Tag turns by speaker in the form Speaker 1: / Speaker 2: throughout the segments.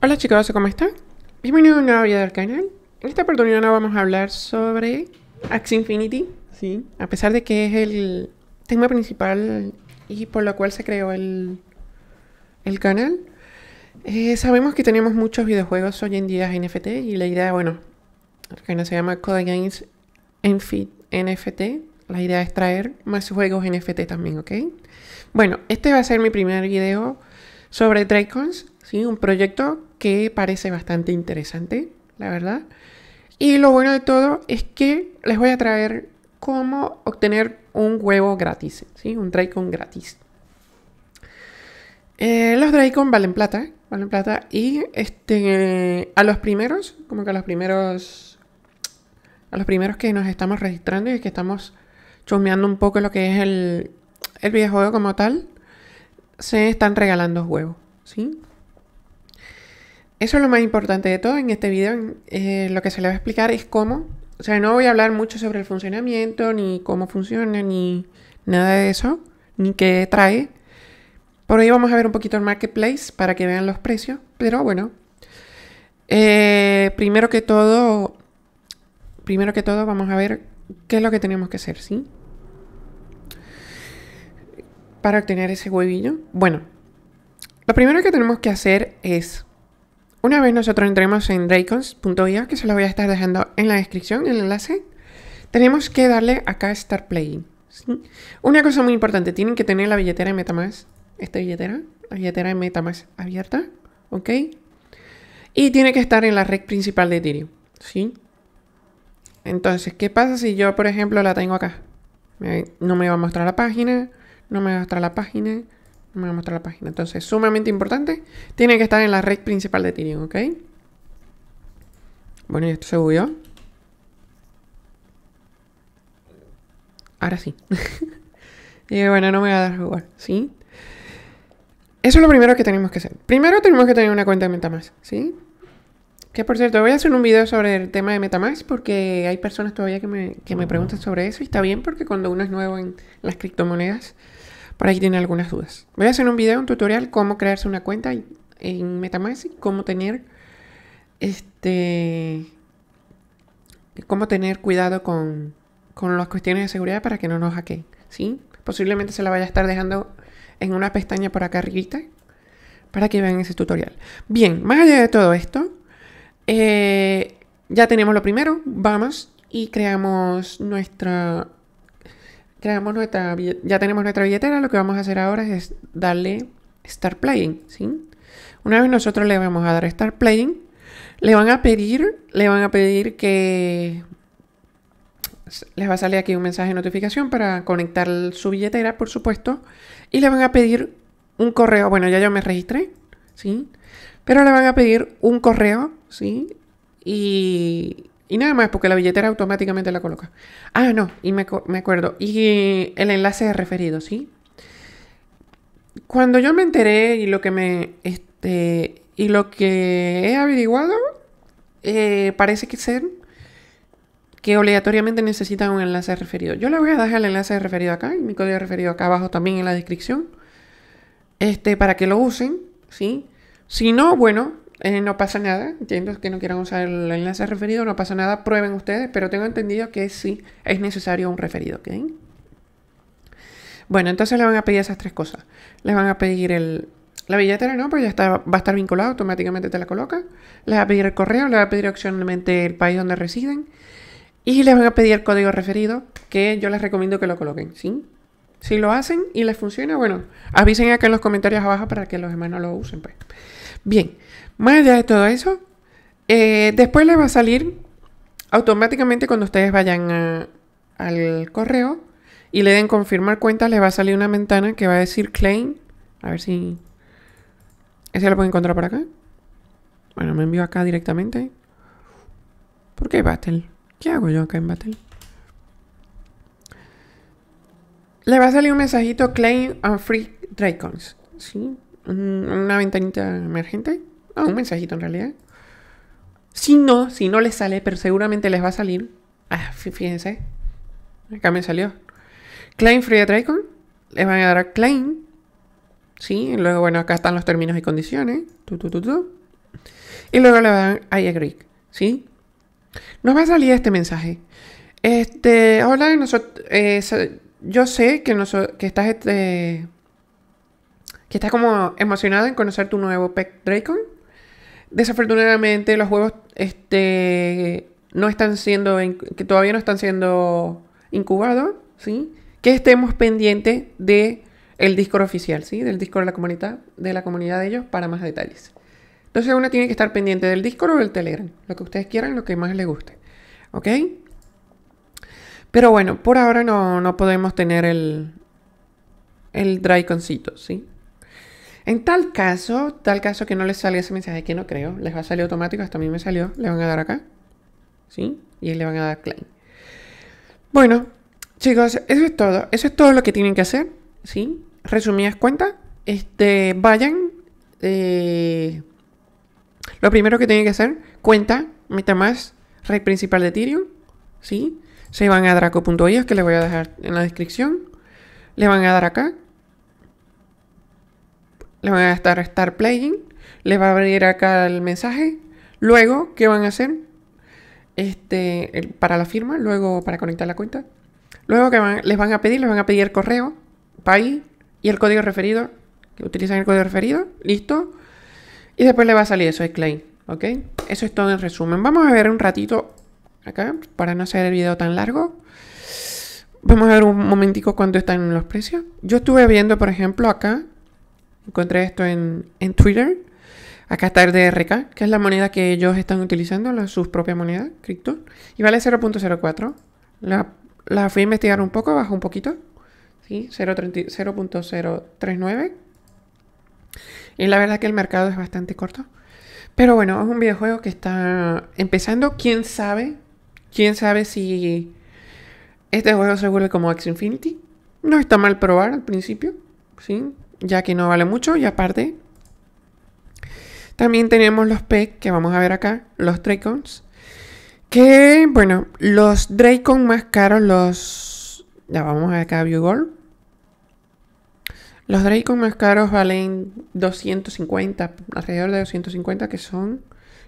Speaker 1: Hola chicos, ¿cómo están? Bienvenidos a un nuevo video del canal. En esta oportunidad vamos a hablar sobre Axie Infinity, ¿sí? A pesar de que es el tema principal y por lo cual se creó el, el canal, eh, sabemos que tenemos muchos videojuegos hoy en día NFT y la idea, bueno, el canal se llama Code Games NFT. La idea es traer más juegos NFT también, ¿ok? Bueno, este va a ser mi primer video sobre Dracons, ¿sí? Un proyecto que parece bastante interesante, la verdad. Y lo bueno de todo es que les voy a traer cómo obtener un huevo gratis, ¿sí? Un Dracon gratis. Eh, los Dracon valen plata, valen plata. Y este, a los primeros, como que a los primeros, a los primeros que nos estamos registrando y que estamos chumeando un poco lo que es el, el videojuego como tal, se están regalando huevos, ¿sí? Eso es lo más importante de todo en este video. Eh, lo que se le va a explicar es cómo. O sea, no voy a hablar mucho sobre el funcionamiento, ni cómo funciona, ni nada de eso, ni qué trae. Por ahí vamos a ver un poquito el marketplace para que vean los precios. Pero bueno, eh, primero que todo, primero que todo vamos a ver qué es lo que tenemos que hacer, ¿sí? Para obtener ese huevillo. Bueno, lo primero que tenemos que hacer es una vez nosotros entremos en Dracons.io, que se lo voy a estar dejando en la descripción, el enlace, tenemos que darle acá Start Playing. Una cosa muy importante, tienen que tener la billetera de Metamask, esta billetera, la billetera de Metamask abierta, ¿ok? Y tiene que estar en la red principal de Ethereum, ¿sí? Entonces, ¿qué pasa si yo, por ejemplo, la tengo acá? No me va a mostrar la página, no me va a mostrar la página, me voy a mostrar la página. Entonces, sumamente importante. Tiene que estar en la red principal de Ethereum, ¿ok? Bueno, y esto se huyó. Ahora sí. y bueno, no me va a dar jugar, ¿sí? Eso es lo primero que tenemos que hacer. Primero tenemos que tener una cuenta de MetaMask, ¿sí? Que por cierto, voy a hacer un video sobre el tema de MetaMask porque hay personas todavía que me, que me preguntan sobre eso y está bien porque cuando uno es nuevo en las criptomonedas por ahí tiene algunas dudas. Voy a hacer un video, un tutorial, cómo crearse una cuenta en Metamask, y cómo tener este cómo tener cuidado con, las cuestiones de seguridad para que no nos hackeen, ¿sí? Posiblemente se la vaya a estar dejando en una pestaña por acá arribita para que vean ese tutorial. Bien, más allá de todo esto, eh, ya tenemos lo primero, vamos y creamos nuestra creamos nuestra, ya tenemos nuestra billetera, lo que vamos a hacer ahora es darle Start Playing, ¿sí? Una vez nosotros le vamos a dar Start Playing, le van a pedir, le van a pedir que les va a salir aquí un mensaje de notificación para conectar su billetera, por supuesto, y le van a pedir un correo, bueno, ya yo me registré, ¿sí? Pero le van a pedir un correo, ¿sí? Y, y nada más, porque la billetera automáticamente la coloca. Ah, no, y me, acuerdo. Y el enlace de referido, ¿sí? Cuando yo me enteré y lo que me. Este, y lo que he averiguado, eh, parece que ser que obligatoriamente necesitan un enlace de referido. Yo les voy a dejar el enlace de referido acá y mi código de referido acá abajo también en la descripción. Este, para que lo usen, ¿sí? Si no, bueno, eh, no pasa nada, entiendo que no quieran usar el enlace referido, no pasa nada, prueben ustedes, pero tengo entendido que sí es necesario un referido, ¿ok? Bueno, entonces le van a pedir esas tres cosas. Les van a pedir el, la billetera, ¿no? Pues ya va a estar vinculado, automáticamente te la coloca. Les va a pedir el correo, les va a pedir opcionalmente el país donde residen. Y les van a pedir el código referido, que yo les recomiendo que lo coloquen, ¿sí? Si lo hacen y les funciona, bueno, avisen acá en los comentarios abajo para que los demás no lo usen, pues. Bien, más allá de todo eso, eh, después les va a salir automáticamente cuando ustedes vayan al correo y le den confirmar cuenta, les va a salir una ventana que va a decir claim. A ver si... ¿Ese lo puedo encontrar por acá? Bueno, me envío acá directamente. ¿Por qué Battle? ¿Qué hago yo acá en Battle? Le va a salir un mensajito claim and free dracons. ¿Sí? una ventanita emergente, ah, un mensajito en realidad. Si no, si no les sale, pero seguramente les va a salir. Ah, fíjense, acá me salió. Claim Free Icon, les van a dar a Claim. Sí, luego, bueno, acá están los términos y condiciones. y luego le van a I agree, ¿sí? Nos va a salir este mensaje. Este, hola, nosotros, eh, yo sé que, nosotros estás este, que estás como emocionado en conocer tu nuevo pet Dracon. Desafortunadamente los juegos este, no están siendo, que todavía no están siendo incubados, ¿sí? Que estemos pendientes de Discord oficial, ¿sí? Del Discord de la comunidad, de la comunidad de ellos para más detalles. Entonces uno tiene que estar pendiente del Discord o del Telegram, lo que ustedes quieran, lo que más les guste, ¿ok? Pero bueno, por ahora no, no podemos tener el, el Draconcito, ¿sí? En tal caso, tal caso que no les salga ese mensaje que no creo, les va a salir automático, hasta a mí me salió, le van a dar acá, ¿sí? Y le van a dar claim. Bueno, chicos, eso es todo. Eso es todo lo que tienen que hacer, ¿sí? Resumidas cuentas, este, vayan, eh, lo primero que tienen que hacer, cuenta, más, red principal de Ethereum, ¿sí? Se van a draco.io, que les voy a dejar en la descripción. Le van a dar acá, le van a estar estar playing, les va a abrir acá el mensaje, luego, ¿qué van a hacer? Este, para la firma, luego para conectar la cuenta. Luego que van, les van a pedir, les van a pedir el correo, país y el código referido, que utilizan el código referido, listo. Y después le va a salir eso, es claim, ¿ok? Eso es todo en resumen. Vamos a ver un ratito acá, para no hacer el video tan largo. Vamos a ver un momentico cuánto están los precios. Yo estuve viendo, por ejemplo, acá Encontré esto en, en Twitter. Acá está el DRK, que es la moneda que ellos están utilizando, la, su propia moneda, cripto. Y vale 0.04. La, fui a investigar un poco, bajó un poquito. ¿sí? 0.039. Y la verdad que el mercado es bastante corto. Pero bueno, es un videojuego que está empezando. ¿Quién sabe? ¿Quién sabe si este juego se vuelve como X Infinity? No está mal probar al principio, ¿sí? ya que no vale mucho y aparte también tenemos los PEC que vamos a ver acá, los Dracons. Que, bueno, los DRAKONS más caros, los... Ya vamos acá a View Gold. Los DRAKONS más caros valen 250, alrededor de 250 que son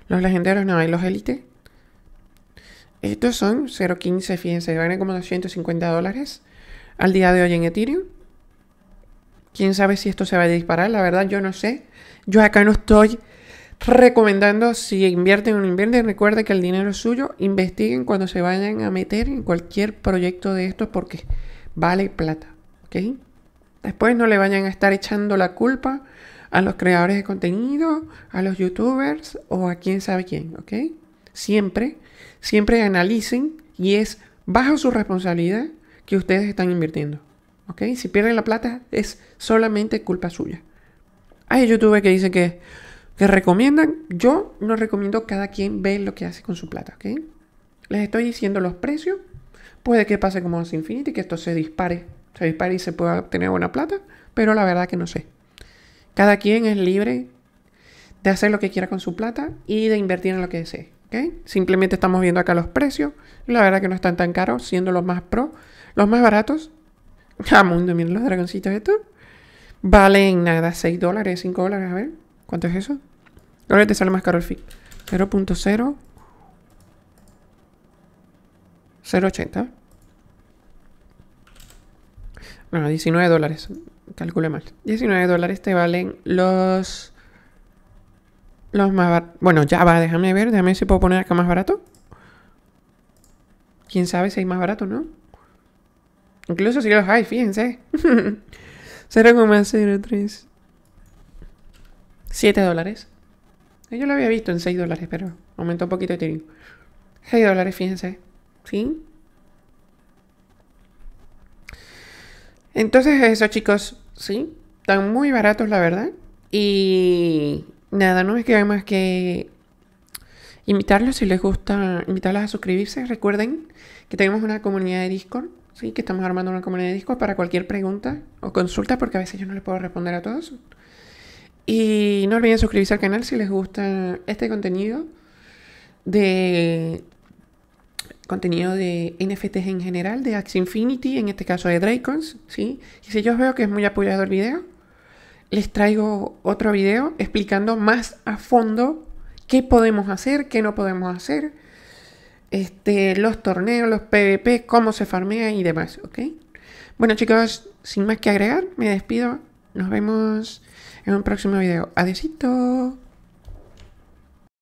Speaker 1: los legendarios, no, hay los Elite. Estos son 0.15, fíjense, valen como 250 dólares al día de hoy en Ethereum. Quién sabe si esto se va a disparar, la verdad yo no sé. Yo acá no estoy recomendando si invierten o no invierten. Recuerden que el dinero es suyo. Investiguen cuando se vayan a meter en cualquier proyecto de estos porque vale plata. ¿Ok? Después no le vayan a estar echando la culpa a los creadores de contenido, a los youtubers o a quién sabe quién. ¿Ok? Siempre, siempre analicen y es bajo su responsabilidad que ustedes están invirtiendo. Si pierden la plata es solamente culpa suya. Hay youtubers que dicen que, recomiendan. Yo no recomiendo cada quien ve lo que hace con su plata. Les estoy diciendo los precios. Puede que pase como los Infinity, que esto se dispare. Se dispare y se pueda obtener buena plata. Pero la verdad que no sé. Cada quien es libre de hacer lo que quiera con su plata y de invertir en lo que desee. ¿okay? Simplemente estamos viendo acá los precios. La verdad que no están tan caros, siendo los más pro. Los más baratos mundo! miren los dragoncitos estos. Valen nada, 6 dólares, 5 dólares, a ver. ¿Cuánto es eso? Ahora te sale más caro el fin 0.0. 0.80. Bueno, 19 dólares. Calculé mal. 19 dólares te valen los... Los más baratos. Bueno, ya va, déjame ver. Déjame ver si puedo poner acá más barato. Quién sabe si hay más barato, ¿no? Incluso si los hay, fíjense. 0,03. 7 dólares. Eh, yo lo había visto en 6 dólares, pero aumentó un poquito de tiro. 6 dólares, fíjense. ¿Sí? Entonces eso, chicos. ¿Sí? Están muy baratos, la verdad. Y nada, no me queda más que invitarlos si les gusta, Invitarlos a suscribirse. Recuerden que tenemos una comunidad de Discord que estamos armando una comunidad de discos para cualquier pregunta o consulta, porque a veces yo no le puedo responder a todos. Y no olviden suscribirse al canal si les gusta este contenido de contenido de NFTs en general, de Axie Infinity, en este caso de Dracons, ¿sí? Y si yo veo que es muy apoyado el video, les traigo otro video explicando más a fondo qué podemos hacer, qué no podemos hacer, este, los torneos, los PvP, cómo se farmea y demás, ¿ok? Bueno chicos, sin más que agregar, me despido. Nos vemos en un próximo video. Adiósito.